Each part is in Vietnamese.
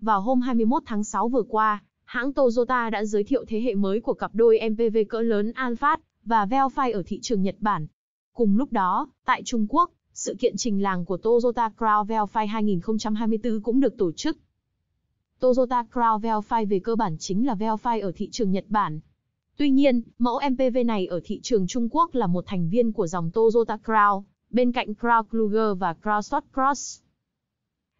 Vào hôm 21 tháng 6 vừa qua, hãng Toyota đã giới thiệu thế hệ mới của cặp đôi MPV cỡ lớn Alphard và Velfire ở thị trường Nhật Bản. Cùng lúc đó, tại Trung Quốc, sự kiện trình làng của Toyota Crown Velfire 2024 cũng được tổ chức. Toyota Crown Velfire về cơ bản chính là Velfire ở thị trường Nhật Bản. Tuy nhiên, mẫu MPV này ở thị trường Trung Quốc là một thành viên của dòng Toyota Crown, bên cạnh Crown Kluger và Crown Sport Cross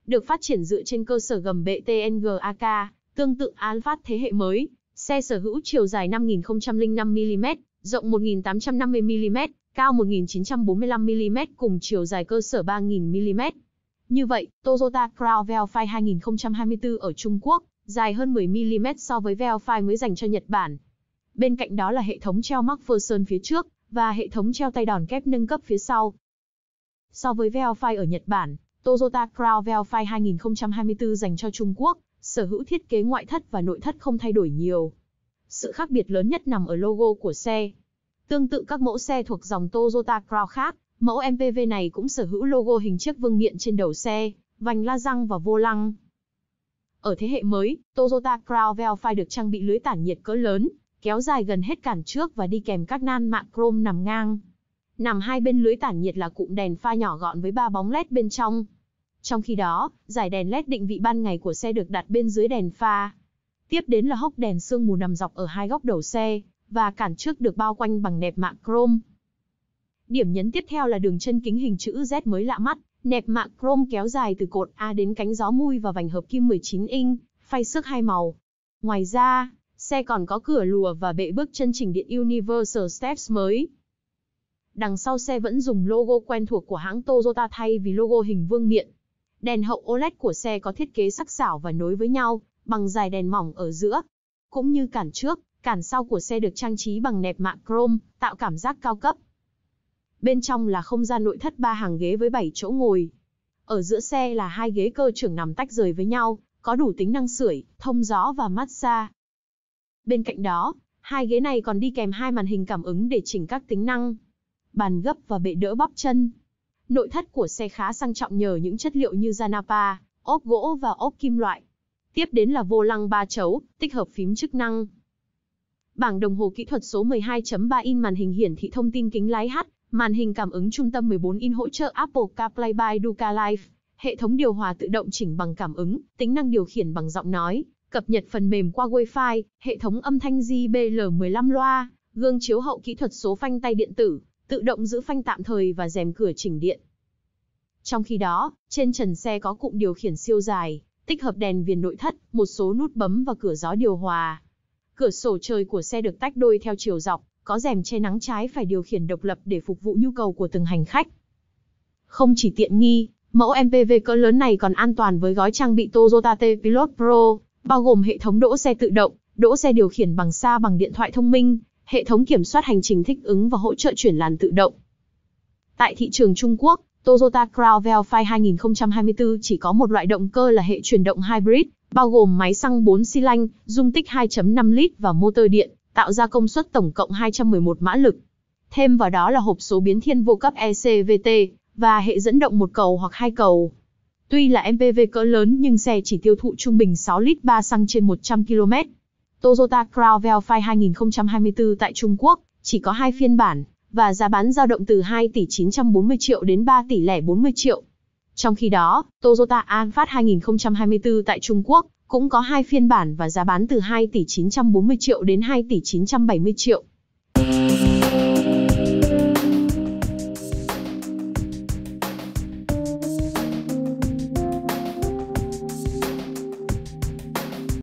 được phát triển dựa trên cơ sở gầm bệ BTNGAK, tương tự Alphard thế hệ mới. Xe sở hữu chiều dài 5.005 mm rộng 1.850 mm cao 1.945 mm cùng chiều dài cơ sở 3.000 mm Như vậy, Toyota Crown Velfire 2024 ở Trung Quốc, dài hơn 10mm so với Velfire mới dành cho Nhật Bản. Bên cạnh đó là hệ thống treo MacPherson phía trước và hệ thống treo tay đòn kép nâng cấp phía sau. So với Velfire ở Nhật Bản, Toyota Crown Velfire 2024 dành cho Trung Quốc, sở hữu thiết kế ngoại thất và nội thất không thay đổi nhiều. Sự khác biệt lớn nhất nằm ở logo của xe. Tương tự các mẫu xe thuộc dòng Toyota Crown khác, mẫu MPV này cũng sở hữu logo hình chiếc vương miện trên đầu xe, vành la răng và vô lăng. Ở thế hệ mới, Toyota Crown Velfire được trang bị lưới tản nhiệt cỡ lớn, kéo dài gần hết cản trước và đi kèm các nan mạng chrome nằm ngang. Nằm hai bên lưới tản nhiệt là cụm đèn pha nhỏ gọn với ba bóng led bên trong, trong khi đó, giải đèn led định vị ban ngày của xe được đặt bên dưới đèn pha. Tiếp đến là hốc đèn sương mù nằm dọc ở hai góc đầu xe và cản trước được bao quanh bằng nẹp mạ chrome. Điểm nhấn tiếp theo là đường chân kính hình chữ Z mới lạ mắt, nẹp mạ chrome kéo dài từ cột A đến cánh gió mui và vành hợp kim 19 inch, phay xước hai màu. Ngoài ra, xe còn có cửa lùa và bệ bước chân chỉnh điện Universal Steps mới. Đằng sau xe vẫn dùng logo quen thuộc của hãng Toyota thay vì logo hình vương miện, Đèn hậu OLED của xe có thiết kế sắc sảo và nối với nhau, bằng dài đèn mỏng ở giữa. Cũng như cản trước, cản sau của xe được trang trí bằng nẹp mạ chrome, tạo cảm giác cao cấp. Bên trong là không gian nội thất ba hàng ghế với 7 chỗ ngồi. Ở giữa xe là hai ghế cơ trưởng nằm tách rời với nhau, có đủ tính năng sưởi, thông gió và massage. Bên cạnh đó, hai ghế này còn đi kèm hai màn hình cảm ứng để chỉnh các tính năng. Bàn gấp và bệ đỡ bắp chân, Nội thất của xe khá sang trọng nhờ những chất liệu như da napa, ốp gỗ và ốp kim loại. Tiếp đến là vô lăng ba chấu, tích hợp phím chức năng. Bảng đồng hồ kỹ thuật số 12.3 in màn hình hiển thị thông tin kính lái H, màn hình cảm ứng trung tâm 14 in hỗ trợ Apple CarPlay by Duca Life, hệ thống điều hòa tự động chỉnh bằng cảm ứng, tính năng điều khiển bằng giọng nói, cập nhật phần mềm qua Wi-Fi, hệ thống âm thanh JBL 15 loa, gương chiếu hậu kỹ thuật số phanh tay điện tử, tự động giữ phanh tạm thời và rèm cửa chỉnh điện. Trong khi đó, trên trần xe có cụm điều khiển siêu dài, tích hợp đèn viền nội thất, một số nút bấm và cửa gió điều hòa. Cửa sổ trời của xe được tách đôi theo chiều dọc, có rèm che nắng trái phải điều khiển độc lập để phục vụ nhu cầu của từng hành khách. Không chỉ tiện nghi, mẫu MPV cỡ lớn này còn an toàn với gói trang bị Toyota T-Pilot Pro, bao gồm hệ thống đỗ xe tự động, đỗ xe điều khiển bằng xa bằng điện thoại thông minh, hệ thống kiểm soát hành trình thích ứng và hỗ trợ chuyển làn tự động. Tại thị trường Trung Quốc, Toyota Crown Velfire 2024 chỉ có một loại động cơ là hệ chuyển động hybrid, bao gồm máy xăng 4 xi lanh, dung tích 2.5 lít và motor điện, tạo ra công suất tổng cộng 211 mã lực. Thêm vào đó là hộp số biến thiên vô cấp ECVT và hệ dẫn động một cầu hoặc hai cầu. Tuy là MPV cỡ lớn nhưng xe chỉ tiêu thụ trung bình 6 lít 3 xăng trên 100 km, Toyota Crown Velfire 2024 tại Trung Quốc, chỉ có hai phiên bản, và giá bán dao động từ 2 tỷ 940 triệu đến 3 tỷ lẻ 40 triệu. Trong khi đó, Toyota Alphard 2024 tại Trung Quốc cũng có hai phiên bản và giá bán từ 2 tỷ 940 triệu đến 2 tỷ 970 triệu.